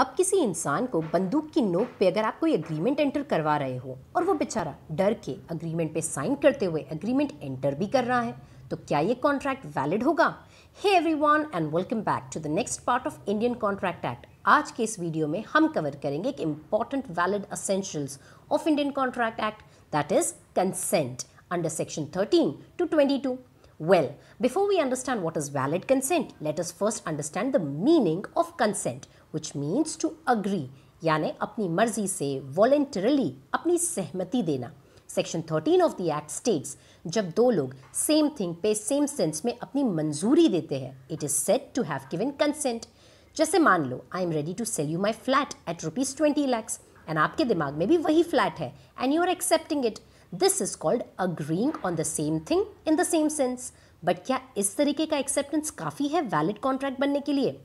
अब किसी इंसान को बंदूक की नोक पे अगर आप कोई अग्रीमेंट एंटर करवा रहे हो और वो बेचारा डर के अग्रीमेंट पे साइन करते हुए अग्रीमेंट एंटर भी कर रहा है तो क्या ये कॉन्ट्रैक्ट वैलिड होगा hey everyone and welcome back to the next part of Indian contract Act आज के इस वीडियो में हम कवर करेंगे एक important valid essentials of Indian contract Act that is consent under section thirteen to twenty two well before we understand what is valid consent let us first understand the meaning of consent which means to agree यानी अपनी मर्जी से voluntarily अपनी सहमति देना section thirteen of the act states जब दो लोग सेम थिंग पे सेम सेंस में अपनी मंजूरी देते हैं it is said to have given consent जैसे मान लो I am ready to sell you my flat at rupees twenty lakhs and आपके दिमाग में भी वही फ्लैट है and you are accepting it this is called agreeing on the same thing in the same sense but क्या इस तरीके का एक्सेप्टेंस काफ़ी है वैलिड कॉन्ट्रैक्ट बनने के लिए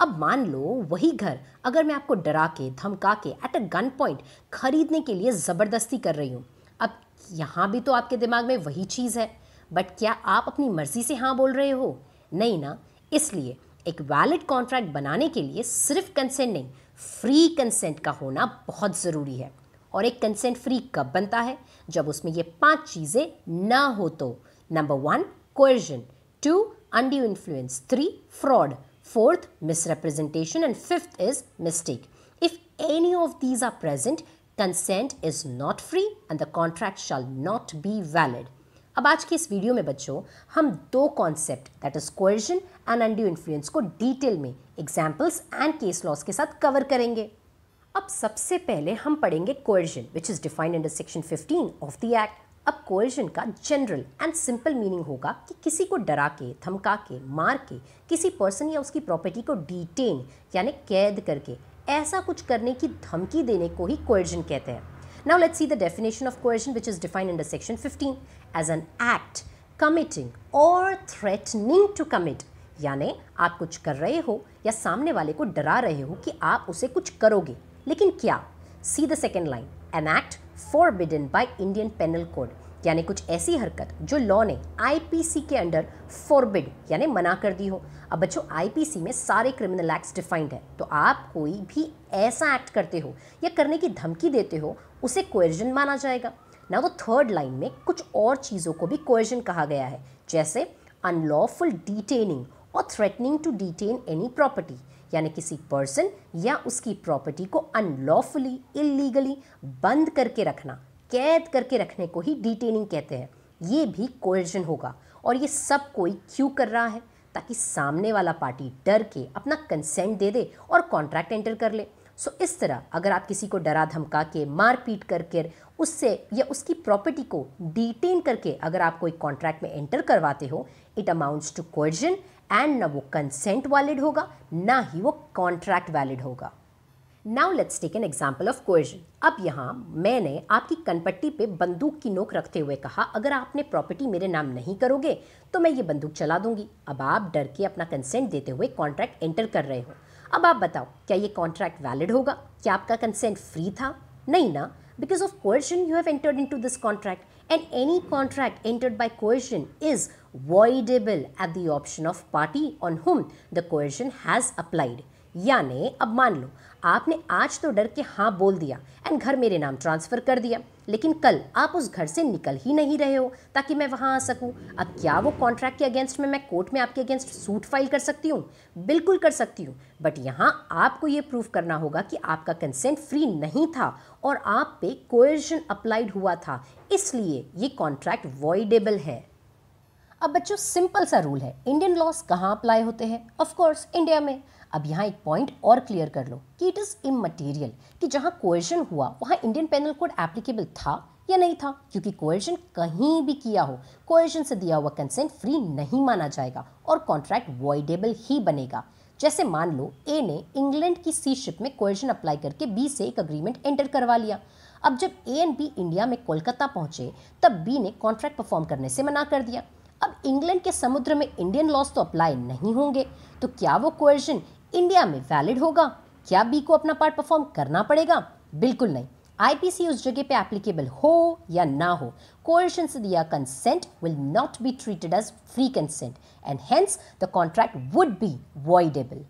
अब मान लो वही घर अगर मैं आपको डरा के धमका के एट अ गन पॉइंट खरीदने के लिए ज़बरदस्ती कर रही हूँ अब यहाँ भी तो आपके दिमाग में वही चीज़ है बट क्या आप अपनी मर्जी से हाँ बोल रहे हो नहीं ना इसलिए एक वैलिड कॉन्ट्रैक्ट बनाने के लिए सिर्फ कंसेंट नहीं फ्री कंसेंट का होना बहुत ज़रूरी है और एक कंसेंट फ्री कब बनता है जब उसमें ये पांच चीज़ें ना हो तो number one coercion two undue influence three fraud Fourth, misrepresentation. And fifth is mistake. If any of these are present, consent is not free and the contract shall not be valid अब आज के इस video में बच्चों हम दो concept that is coercion and undue influence को detail में एग्जाम्पल्स एंड केस लॉस के साथ कवर करेंगे अब सबसे पहले हम पढ़ेंगे coercion which is defined under section 15 of the act अब कोएजन का जनरल एंड सिंपल मीनिंग होगा कि किसी को डरा के धमका के मार के किसी पर्सन या उसकी प्रॉपर्टी को डिटेन यानी कैद करके ऐसा कुछ करने की धमकी देने को ही कोएजन कहते हैं now let's see the definition of coercion which is defined under section fifteen as an act committing or threatening to commit यानी आप कुछ कर रहे हो या सामने वाले को डरा रहे हो कि आप उसे कुछ करोगे लेकिन क्या see the second line an act forbidden by Indian Penal Code यानी कुछ ऐसी हरकत जो लॉ ने आईपीसी के अंडर फॉरबिड यानी मना कर दी हो अब बच्चों आईपीसी में सारे क्रिमिनल एक्ट्स डिफाइंड है तो आप कोई भी ऐसा एक्ट करते हो या करने की धमकी देते हो उसे कोएर्जन माना जाएगा ना वो थर्ड लाइन में कुछ और चीज़ों को भी कोएर्जन कहा गया है जैसे अनलॉफुल डिटेनिंग और threatening to detain any property यानी किसी पर्सन या उसकी प्रॉपर्टी को अनलॉफुली इलीगली बंद करके रखना कैद करके रखने को ही डिटेनिंग कहते हैं ये भी कोर्जन होगा और ये सब कोई क्यों कर रहा है ताकि सामने वाला पार्टी डर के अपना कंसेंट दे दे और कॉन्ट्रैक्ट एंटर कर ले सो so, इस तरह अगर आप किसी को डरा धमका के मारपीट कर कर उससे या उसकी प्रॉपर्टी को डिटेन करके अगर आप कोई कॉन्ट्रैक्ट में एंटर करवाते हो it amounts to coercion and ना वो कंसेंट वैलिड होगा ना ही वो कॉन्ट्रैक्ट वैलिड होगा now let's take an example of question अब यहाँ मैंने आपकी कनपट्टी पे बंदूक की नोक रखते हुए कहा अगर आपने प्रॉपर्टी मेरे नाम नहीं करोगे तो मैं ये बंदूक चला दूंगी अब आप डर के अपना कंसेंट देते हुए कॉन्ट्रैक्ट एंटर कर रहे हो अब आप बताओ क्या ये कॉन्ट्रैक्ट वैलिड होगा क्या आपका कंसेंट फ्री था नहीं ना because of coercion you have entered into this contract and any contract entered by coercion is voidable at the option of party on whom the coercion has applied. Yane अब मान लो आपने आज तो डर के हाँ बोल दिया एंड घर मेरे नाम ट्रांसफ़र कर दिया लेकिन कल आप उस घर से निकल ही नहीं रहे हो ताकि मैं वहाँ आ सकूँ अब क्या वो कॉन्ट्रैक्ट के अगेंस्ट में मैं कोर्ट में आपके अगेंस्ट सूट फाइल कर सकती हूँ बिल्कुल कर सकती हूँ बट यहाँ आपको ये प्रूव करना होगा कि आपका कंसेंट फ्री नहीं था और आप पे कोएशन अप्लाइड हुआ था इसलिए ये कॉन्ट्रैक्ट वॉइडेबल है अब बच्चों सिंपल सा रूल है इंडियन लॉस कहाँ अप्लाई होते हैं ऑफकोर्स इंडिया में अब यहाँ एक पॉइंट और क्लियर कर लो कि इट इज़ इमटीरियल कि जहाँ क्वेश्चन हुआ वहाँ इंडियन पेनल कोड एप्लीकेबल था या नहीं था क्योंकि क्वेश्चन कहीं भी किया हो क्वेश्चन से दिया हुआ कंसेंट फ्री नहीं माना जाएगा और कॉन्ट्रैक्ट वॉइडेबल ही बनेगा जैसे मान लो ए ने इंग्लैंड की सी शिप में क्वेश्चन अप्लाई करके बी से एक अग्रीमेंट एंटर करवा लिया अब जब ए एंड बी इंडिया में कोलकाता पहुंचे तब बी ने कॉन्ट्रैक्ट परफॉर्म करने से मना कर दिया अब इंग्लैंड के समुद्र में इंडियन लॉस तो अप्लाई नहीं होंगे तो क्या वो क्वेश्चन इंडिया में वैलिड होगा क्या बी को अपना पार्ट परफॉर्म करना पड़ेगा बिल्कुल नहीं आईपीसी उस जगह पे एप्लीकेबल हो या ना हो coercion से दिया consent will not be treated as free consent and hence the contract would be voidable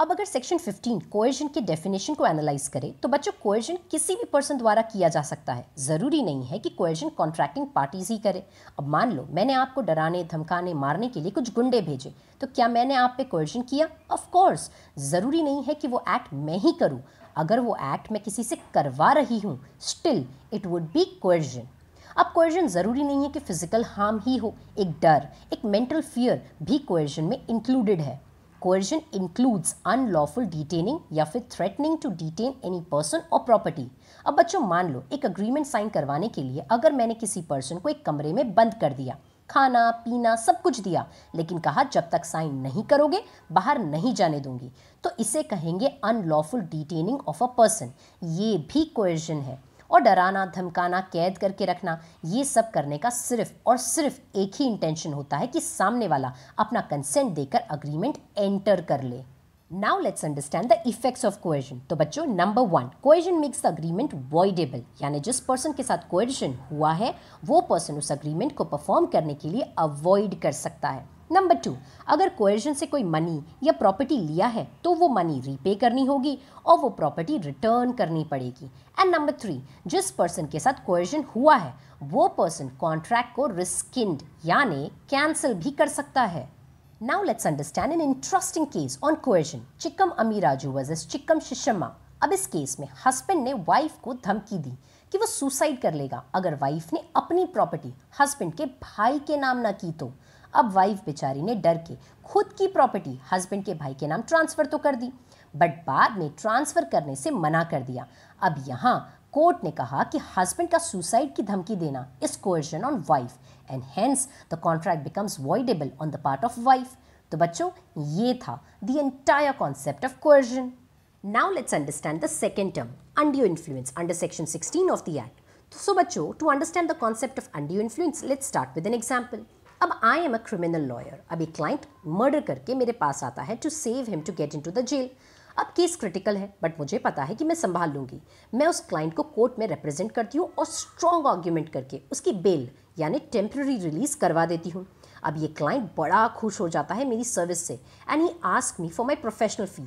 अब अगर सेक्शन 15 कोएजन के डेफिनेशन को एनालाइज करें तो बच्चों कोएजन किसी भी पर्सन द्वारा किया जा सकता है ज़रूरी नहीं है कि कोएजन कॉन्ट्रैक्टिंग पार्टीज ही करे अब मान लो मैंने आपको डराने धमकाने मारने के लिए कुछ गुंडे भेजे तो क्या मैंने आप पे कोएजन किया ऑफ कोर्स ज़रूरी नहीं है कि वो एक्ट मैं ही करूँ अगर वो एक्ट मैं किसी से करवा रही हूँ still it would be coercion अब कोएजन ज़रूरी नहीं है कि फिजिकल हार्म ही हो एक डर एक मेंटल फियर भी कोएजन में इंक्लूडेड है coercion includes अनलॉफुल डिटेनिंग या फिर threatening to detain any person और प्रॉपर्टी अब बच्चों मान लो एक अग्रीमेंट साइन करवाने के लिए अगर मैंने किसी पर्सन को एक कमरे में बंद कर दिया खाना पीना सब कुछ दिया लेकिन कहा जब तक साइन नहीं करोगे बाहर नहीं जाने दूंगी तो इसे कहेंगे unlawful detaining of a person ये भी कोएर्जन है और डराना धमकाना कैद करके रखना ये सब करने का सिर्फ और सिर्फ एक ही इंटेंशन होता है कि सामने वाला अपना कंसेंट देकर अग्रीमेंट एंटर कर ले now let's understand the effects of coercion. तो बच्चों number one coercion makes the agreement voidable यानी जिस पर्सन के साथ कोएजन हुआ है वो पर्सन उस अग्रीमेंट को परफॉर्म करने के लिए अवॉइड कर सकता है नंबर टू अगर कोएर्जन से कोई मनी या प्रॉपर्टी लिया है तो वो मनी रीपे करनी होगी और वो प्रॉपर्टी रिटर्न करनी पड़ेगी एंड नंबर थ्री जिस पर्सन के साथ कोएर्जन हुआ है वो पर्सन कॉन्ट्रैक्ट को रिस्किंड यानी कैंसिल भी कर सकता है now let's understand an interesting case on coercion Chikkam Ammiraju versus Chikkam Seshamma अब इस केस में हस्बैंड ने वाइफ को धमकी दी कि वो सुसाइड कर लेगा अगर वाइफ ने अपनी प्रॉपर्टी हस्बैंड के भाई के नाम ना की तो अब वाइफ बेचारी ने डर के खुद की प्रॉपर्टी हस्बैंड के भाई के नाम ट्रांसफ़र तो कर दी बट बाद में ट्रांसफ़र करने से मना कर दिया अब यहाँ कोर्ट ने कहा कि हस्बैंड का सुसाइड की धमकी देना is coercion on wife and hence the contract becomes voidable on the part of wife तो बच्चों ये था the entire concept of coercion now let's understand the second term undue influence under section sixteen of the act so बच्चों to understand the concept of undue influence let's start with an example अब I am a criminal lawyer अब एक client murder करके मेरे पास आता है to save him to get in to the jail अब केस क्रिटिकल है बट मुझे पता है कि मैं संभाल लूंगी मैं उस क्लाइंट को कोर्ट में रिप्रेजेंट करती हूँ और स्ट्रॉन्ग आर्ग्यूमेंट करके उसकी बेल यानी टेम्प्रेरी रिलीज करवा देती हूँ अब ये क्लाइंट बड़ा खुश हो जाता है मेरी सर्विस से and he ask me for my professional fee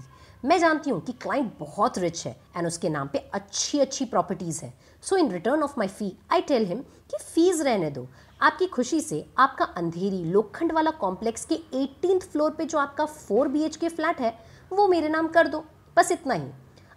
मैं जानती हूँ कि क्लाइंट बहुत रिच है एंड उसके नाम पे अच्छी अच्छी प्रॉपर्टीज़ है so in return of my fee I tell him कि फ़ीस रहने दो आपकी खुशी से आपका अंधेरी लोखंड वाला कॉम्प्लेक्स के एटीन फ्लोर पे जो आपका फोर बी के फ्लैट है वो मेरे नाम कर दो बस इतना ही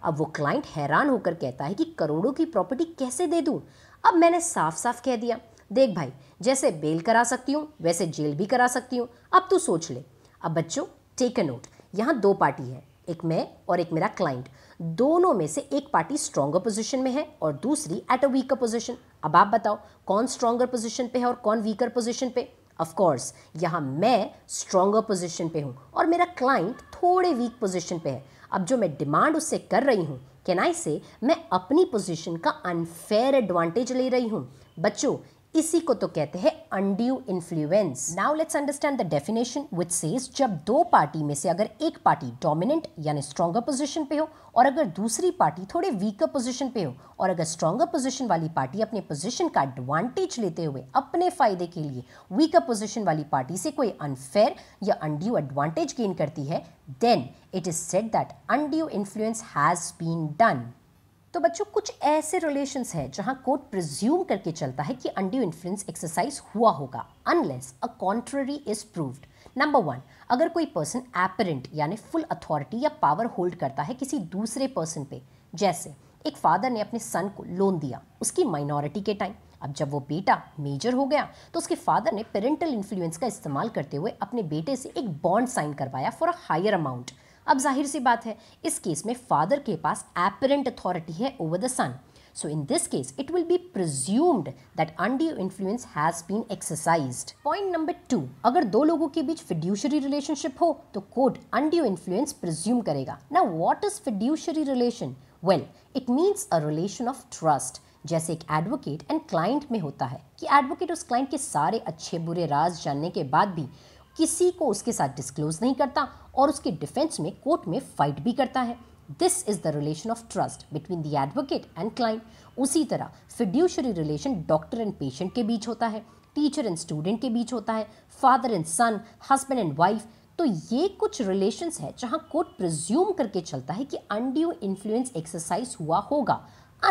अब वो क्लाइंट हैरान होकर कहता है कि करोड़ों की प्रॉपर्टी कैसे दे दूँ अब मैंने साफ साफ कह दिया देख भाई जैसे बेल करा सकती हूँ वैसे जेल भी करा सकती हूँ अब तू सोच ले अब बच्चों टेक अ नोट यहाँ दो पार्टी है एक मैं और एक मेरा क्लाइंट दोनों में से एक पार्टी स्ट्रॉन्गर पोजिशन में है और दूसरी एट अ वीकर पोजिशन अब आप बताओ कौन स्ट्रॉन्गर पोजिशन पे है और कौन वीकर पोजिशन पे ऑफ कोर्स यहाँ मैं स्ट्रॉन्गर पोजिशन पे हूँ और मेरा क्लाइंट थोड़े वीक पोजिशन पे है अब जो मैं डिमांड उससे कर रही हूँ कैन आई से मैं अपनी पोजिशन का अनफेयर एडवांटेज ले रही हूँ बच्चों इसी को तो कहते हैं undue influence now let's understand the definition which says जब दो पार्टी में से अगर एक पार्टी डोमिनेंट यानी स्ट्रॉगर पोजिशन पे हो और अगर दूसरी पार्टी थोड़े वीकर पोजिशन पे हो और अगर स्ट्रॉगर पोजिशन वाली पार्टी अपने पोजिशन का एडवांटेज लेते हुए अपने फायदे के लिए वीकर पोजिशन वाली पार्टी से कोई अनफेयर या अनड्यू एडवांटेज गेन करती है then it is said that undue influence has been done तो बच्चों कुछ ऐसे रिलेशंस हैं जहां कोर्ट प्रिज्यूम करके चलता है कि अंडी इन्फ्लुएंस एक्सरसाइज हुआ होगा unless a contrary is proved number one अगर कोई पर्सन एपरेंट यानी फुल अथॉरिटी या पावर होल्ड करता है किसी दूसरे पर्सन पे जैसे एक फादर ने अपने सन को लोन दिया उसकी माइनॉरिटी के टाइम अब जब वो बेटा मेजर हो गया तो उसके फादर ने पेरेंटल इन्फ्लुएंस का इस्तेमाल करते हुए अपने बेटे से एक बॉन्ड साइन करवाया फॉर अ हायर अमाउंट अब जाहिर सी बात है इस केस में फादर के पास एपरेंट अथॉरिटी है over the son so in this case it will be presumed that undue influence has been exercise point number two अगर दो लोगों के बीच फिड्यूशरी रिलेशनशिप हो तो कोर्ट अंडी इन्फ्लुएंस प्रज्यूम करेगा ना what is fiduciary relation well it means a relation of trust जैसे एक एडवोकेट एंड क्लाइंट में होता है कि एडवोकेट उस क्लाइंट के सारे अच्छे बुरे राज जानने के बाद भी किसी को उसके साथ डिस्क्लोज नहीं करता और उसके डिफेंस में कोर्ट में फाइट भी करता है this is the relation of trust between the advocate and client उसी तरह fiduciary relation doctor and patient के बीच होता है टीचर एंड स्टूडेंट के बीच होता है father and son husband and wife तो ये कुछ रिलेशंस है जहाँ कोर्ट प्रिज्यूम करके चलता है कि अनड्यू इन्फ्लुएंस एक्सरसाइज हुआ होगा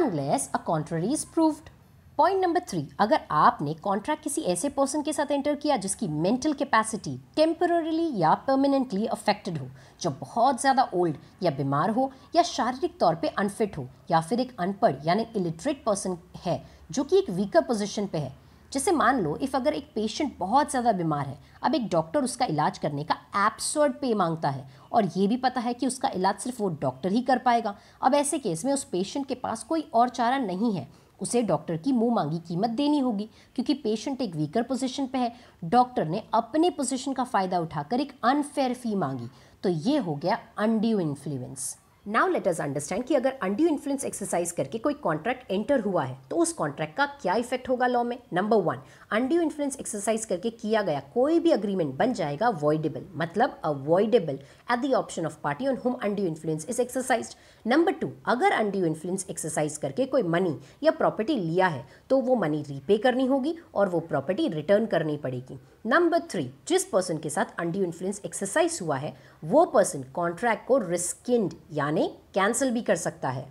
unless a contrary is proved point number three अगर आपने कॉन्ट्रैक्ट किसी ऐसे पर्सन के साथ एंटर किया जिसकी मेंटल कैपेसिटी टेम्पररीली या परमानेंटली अफेक्टेड हो जो बहुत ज़्यादा ओल्ड या बीमार हो या शारीरिक तौर पे अनफिट हो या फिर एक अनपढ़ यानी इलिटरेट पर्सन है जो कि एक वीकर पोजिशन पे है जैसे मान लो इफ़ अगर एक पेशेंट बहुत ज़्यादा बीमार है अब एक डॉक्टर उसका इलाज करने का एप्सर्ड पे मांगता है और ये भी पता है कि उसका इलाज सिर्फ वो डॉक्टर ही कर पाएगा अब ऐसे केस में उस पेशेंट के पास कोई और चारा नहीं है उसे डॉक्टर की मुंह मांगी कीमत देनी होगी क्योंकि पेशेंट एक वीकर पोजीशन पे है डॉक्टर ने अपने पोजीशन का फ़ायदा उठाकर एक अनफेयर फ़ी मांगी तो ये हो गया undue influence now let us understand कि अगर अंडियो इन्फ्लुएंस एक्सरसाइज करके कोई कॉन्ट्रैक्ट एंटर हुआ है तो उस कॉन्ट्रैक्ट का क्या इफेक्ट होगा लॉ में number one undue influence exercise करके किया गया कोई भी अग्रीमेंट बन जाएगा अवॉइडेबल मतलब avoidable at the option of party on whom undue influence is exercise number two अगर अंडियो इन्फ्लुएंस एक्सरसाइज करके कोई मनी या प्रॉपर्टी लिया है तो वो मनी रीपे करनी होगी और वो प्रॉपर्टी रिटर्न करनी पड़ेगी नंबर थ्री जिस पर्सन के साथ अंडियो इन्फ्लुएंस एक्सरसाइज हुआ है वो पर्सन कॉन्ट्रैक्ट को रिस्किंड यानी यानी कैंसिल भी कर सकता है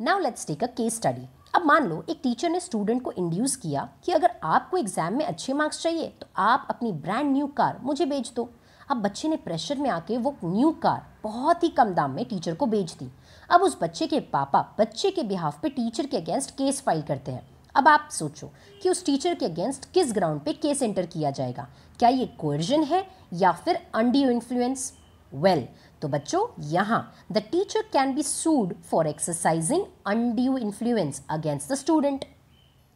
now let's take a case study अब मान लो एक टीचर ने स्टूडेंट को इंड्यूस किया कि अगर आपको एग्जाम में अच्छे मार्क्स चाहिए तो आप अपनी ब्रांड न्यू कार मुझे बेच दो अब बच्चे ने प्रेशर में आके वो न्यू कार बहुत ही कम दाम में टीचर को बेच दी अब उस बच्चे के पापा बच्चे के बिहाफ पे टीचर के अगेंस्ट केस फाइल करते हैं अब आप सोचो कि उस टीचर के अगेंस्ट किस ग्राउंड पे केस एंटर किया जाएगा क्या ये कोर्जन है या फिर अनड्यू इन्फ्लुएंस वेल well, तो बच्चों यहाँ the teacher can be sued for exercising undue influence against the student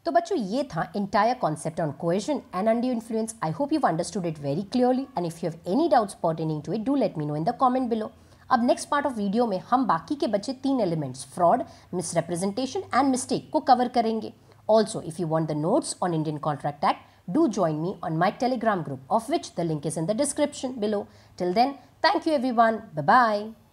तो बच्चों ये था entire concept on question and undue influence I hope you understood it very clearly and if you have any doubts pertaining to it do let me know in the comment below अब next part of video में हम बाकी के बच्चे तीन elements fraud misrepresentation and mistake को cover करेंगे also if you want the notes on Indian contract act do join me on my Telegram group of which the link is in the description below till then Thank you everyone. Bye-bye.